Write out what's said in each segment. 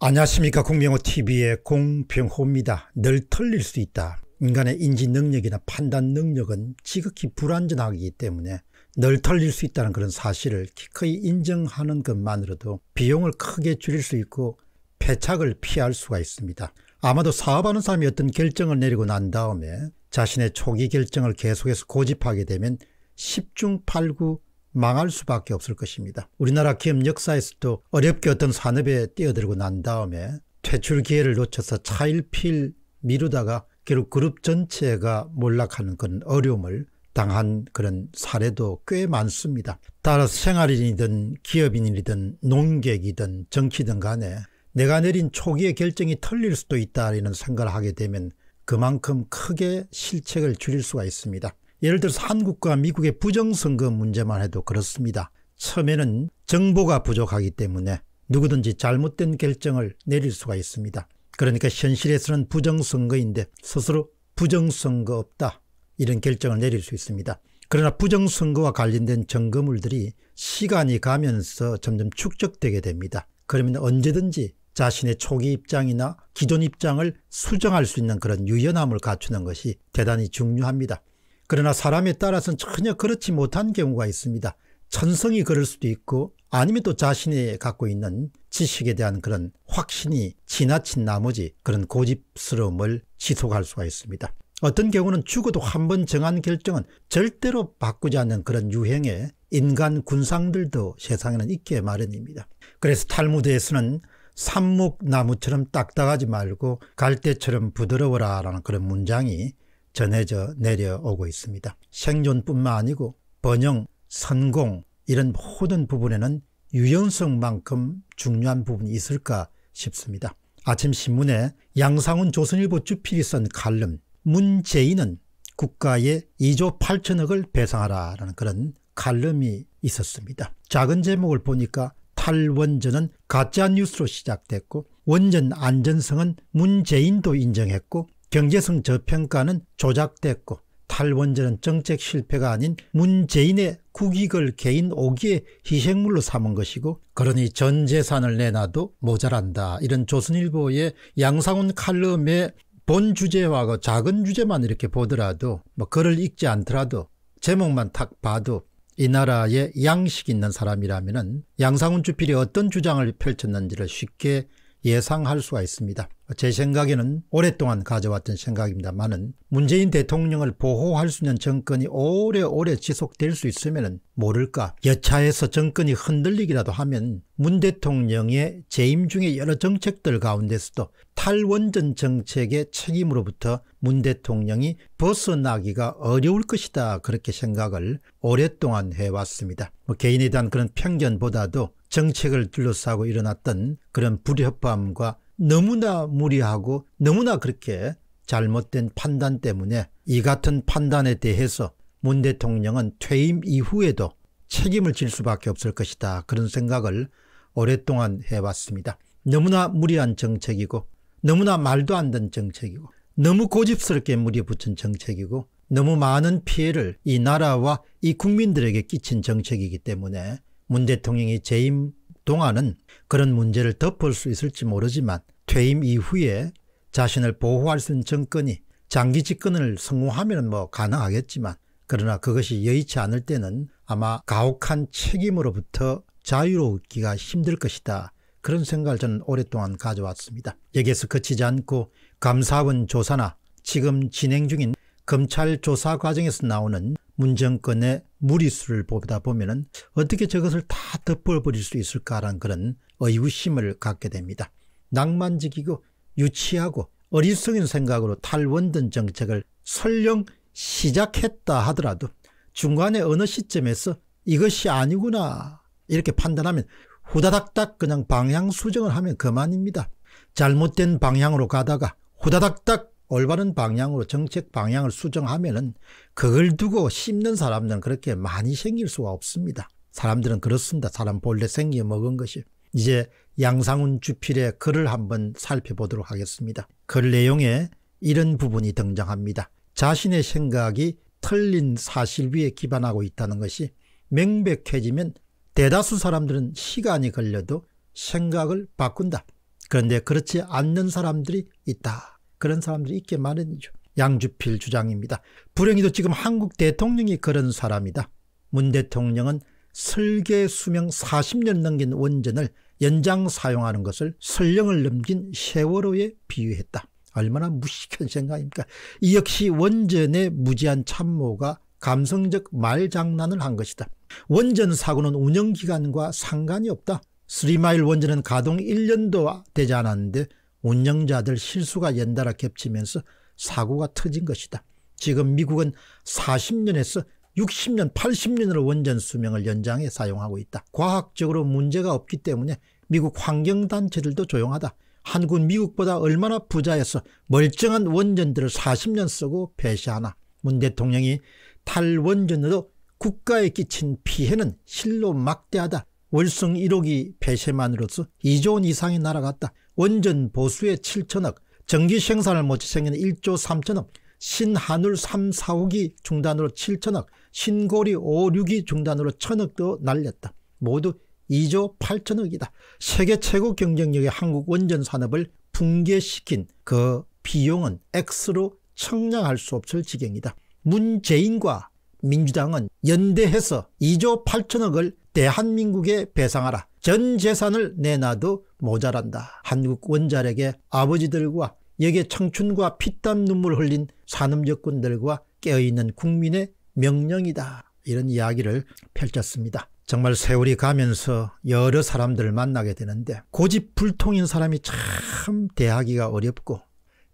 안녕하십니까 공병호TV의 공병호입니다. 늘 틀릴 수 있다. 인간의 인지 능력이나 판단 능력은 지극히 불완전하기 때문에 늘 틀릴 수 있다는 그런 사실을 기꺼이 인정하는 것만으로도 비용을 크게 줄일 수 있고 패착을 피할 수가 있습니다. 아마도 사업하는 사람이 어떤 결정을 내리고 난 다음에 자신의 초기 결정을 계속해서 고집하게 되면 10중 8구 망할 수밖에 없을 것입니다. 우리나라 기업 역사에서도 어렵게 어떤 산업에 뛰어들고 난 다음에 퇴출 기회를 놓쳐서 차일필 미루다가 결국 그룹 전체가 몰락하는 그런 어려움을 당한 그런 사례도 꽤 많습니다. 따라서 생활인이든 기업인이든 농객이든 정치든 간에 내가 내린 초기의 결정이 틀릴 수도 있다라는 생각을 하게 되면 그만큼 크게 실책을 줄일 수가 있습니다. 예를 들어서 한국과 미국의 부정선거 문제만 해도 그렇습니다. 처음에는 정보가 부족하기 때문에 누구든지 잘못된 결정을 내릴 수가 있습니다. 그러니까 현실에서는 부정선거인데 스스로 부정선거 없다 이런 결정을 내릴 수 있습니다. 그러나 부정선거와 관련된 증거물들이 시간이 가면서 점점 축적되게 됩니다. 그러면 언제든지 자신의 초기 입장이나 기존 입장을 수정할 수 있는 그런 유연함을 갖추는 것이 대단히 중요합니다. 그러나 사람에 따라서는 전혀 그렇지 못한 경우가 있습니다. 천성이 그럴 수도 있고 아니면 또 자신이 갖고 있는 지식에 대한 그런 확신이 지나친 나머지 그런 고집스러움을 지속할 수가 있습니다. 어떤 경우는 죽어도 한 번 정한 결정은 절대로 바꾸지 않는 그런 유행의 인간 군상들도 세상에는 있게 마련입니다. 그래서 탈무드에서는 산목나무처럼 딱딱하지 말고 갈대처럼 부드러워라 라는 그런 문장이 전해져 내려오고 있습니다. 생존뿐만 아니고 번영, 선공 이런 모든 부분에는 유연성만큼 중요한 부분이 있을까 싶습니다. 아침 신문에 양상훈 조선일보 주필이 쓴 칼럼 문재인은 국가에 2조 8천억을 배상하라라는 그런 칼럼이 있었습니다. 작은 제목을 보니까 탈원전은 가짜뉴스로 시작됐고 원전 안전성은 문재인도 인정했고 경제성 저평가는 조작됐고 탈원전은 정책 실패가 아닌 문재인의 국익을 개인 오기에 희생물로 삼은 것이고 그러니 전 재산을 내놔도 모자란다. 이런 조선일보의 양상훈 칼럼의 본 주제와 그 작은 주제만 이렇게 보더라도 뭐 글을 읽지 않더라도 제목만 탁 봐도 이 나라에 양식 있는 사람이라면 양상훈 주필이 어떤 주장을 펼쳤는지를 쉽게 예상할 수가 있습니다. 제 생각에는 오랫동안 가져왔던 생각입니다만은 문재인 대통령을 보호할 수 있는 정권이 오래오래 지속될 수 있으면 모를까 여차해서 정권이 흔들리기라도 하면 문 대통령의 재임 중에 여러 정책들 가운데서도 탈원전 정책의 책임으로부터 문 대통령이 벗어나기가 어려울 것이다 그렇게 생각을 오랫동안 해왔습니다. 뭐 개인에 대한 그런 편견보다도 정책을 둘러싸고 일어났던 그런 불협화음과 너무나 무리하고 너무나 그렇게 잘못된 판단 때문에 이 같은 판단에 대해서 문 대통령은 퇴임 이후에도 책임을 질 수밖에 없을 것이다 그런 생각을 오랫동안 해왔습니다. 너무나 무리한 정책이고 너무나 말도 안 되는 정책이고 너무 고집스럽게 무리붙인 정책이고 너무 많은 피해를 이 나라와 이 국민들에게 끼친 정책이기 때문에 문 대통령이 재임 동안은 그런 문제를 덮을 수 있을지 모르지만 퇴임 이후에 자신을 보호할 수 있는 정권이 장기 집권을 성공하면 뭐 가능하겠지만 그러나 그것이 여의치 않을 때는 아마 가혹한 책임으로부터 자유롭기가 로 힘들 것이다 그런 생각을 저는 오랫동안 가져왔습니다. 여기에서 그치지 않고 감사원 조사나 지금 진행 중인 검찰 조사 과정에서 나오는 문정권의 무리수를 보다 보면 어떻게 저것을 다 덮어버릴 수 있을까라는 그런 의구심을 갖게 됩니다. 낭만적이고 유치하고 어리석은 생각으로 탈원든 정책을 설령 시작했다 하더라도 중간에 어느 시점에서 이것이 아니구나 이렇게 판단하면 후다닥닥 그냥 방향 수정을 하면 그만입니다. 잘못된 방향으로 가다가 후다닥닥 올바른 방향으로 정책 방향을 수정하면은 그걸 두고 씹는 사람들은 그렇게 많이 생길 수가 없습니다. 사람들은 그렇습니다. 사람 본래 생기에 먹은 것이. 이제 양상훈 주필의 글을 한번 살펴보도록 하겠습니다. 글 내용에 이런 부분이 등장합니다. 자신의 생각이 틀린 사실 위에 기반하고 있다는 것이 명백해지면 대다수 사람들은 시간이 걸려도 생각을 바꾼다. 그런데 그렇지 않는 사람들이 있다. 그런 사람들이 있게 마련이죠. 양주필 주장입니다. 불행히도 지금 한국 대통령이 그런 사람이다. 문 대통령은 설계 수명 40년 넘긴 원전을 연장 사용하는 것을 설령을 넘긴 세월호에 비유했다. 얼마나 무식한 생각입니까? 이 역시 원전의 무지한 참모가 감성적 말장난을 한 것이다. 원전 사고는 운영기간과 상관이 없다. 스리마일 원전은 가동 1년도 되지 않았는데 운영자들 실수가 연달아 겹치면서 사고가 터진 것이다. 지금 미국은 40년에서 60년, 80년으로 원전 수명을 연장해 사용하고 있다. 과학적으로 문제가 없기 때문에 미국 환경단체들도 조용하다. 한국은 미국보다 얼마나 부자여서 멀쩡한 원전들을 40년 쓰고 폐쇄하나. 문 대통령이 탈원전으로 국가에 끼친 피해는 실로 막대하다. 월성 1호기 폐쇄만으로서 2조 원 이상이 날아갔다. 원전 보수에 7천억, 전기 생산을 못지 생긴 1조 3천억, 신한울 3, 4호기 중단으로 7천억, 신고리 5, 6이 중단으로 천억도 날렸다. 모두 2조 8천억이다. 세계 최고 경쟁력의 한국 원전 산업을 붕괴시킨 그 비용은 X로 청량할 수 없을 지경이다. 문재인과 민주당은 연대해서 2조 8천억을 대한민국에 배상하라. 전 재산을 내놔도 모자란다. 한국 원자력의 아버지들과 여기에 청춘과 피땀 눈물 흘린 산업여건들과 깨어있는 국민의 명령이다. 이런 이야기를 펼쳤습니다. 정말 세월이 가면서 여러 사람들을 만나게 되는데 고집불통인 사람이 참 대하기가 어렵고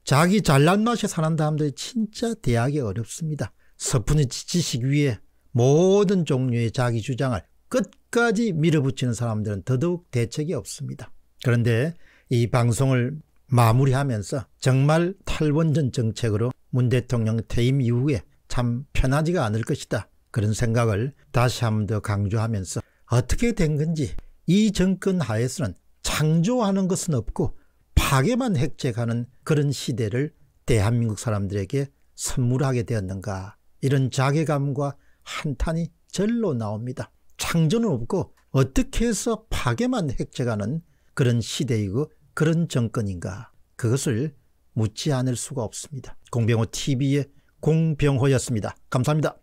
자기 잘난 맛에 사는 사람들이 진짜 대하기 어렵습니다. 서푼의 지식 위에 모든 종류의 자기 주장을 끝까지 밀어붙이는 사람들은 더더욱 대책이 없습니다. 그런데 이 방송을 마무리하면서 정말 탈원전 정책으로 문 대통령 퇴임 이후에 참 편하지가 않을 것이다. 그런 생각을 다시 한번더 강조하면서 어떻게 된 건지 이 정권 하에서는 창조하는 것은 없고 파괴만 핵책하는 그런 시대를 대한민국 사람들에게 선물하게 되었는가 이런 자괴감과 한탄이 절로 나옵니다. 창조는 없고 어떻게 해서 파괴만 핵책하는 그런 시대이고 그런 정권인가 그것을 묻지 않을 수가 없습니다. 공병호 TV의 공병호였습니다. 감사합니다.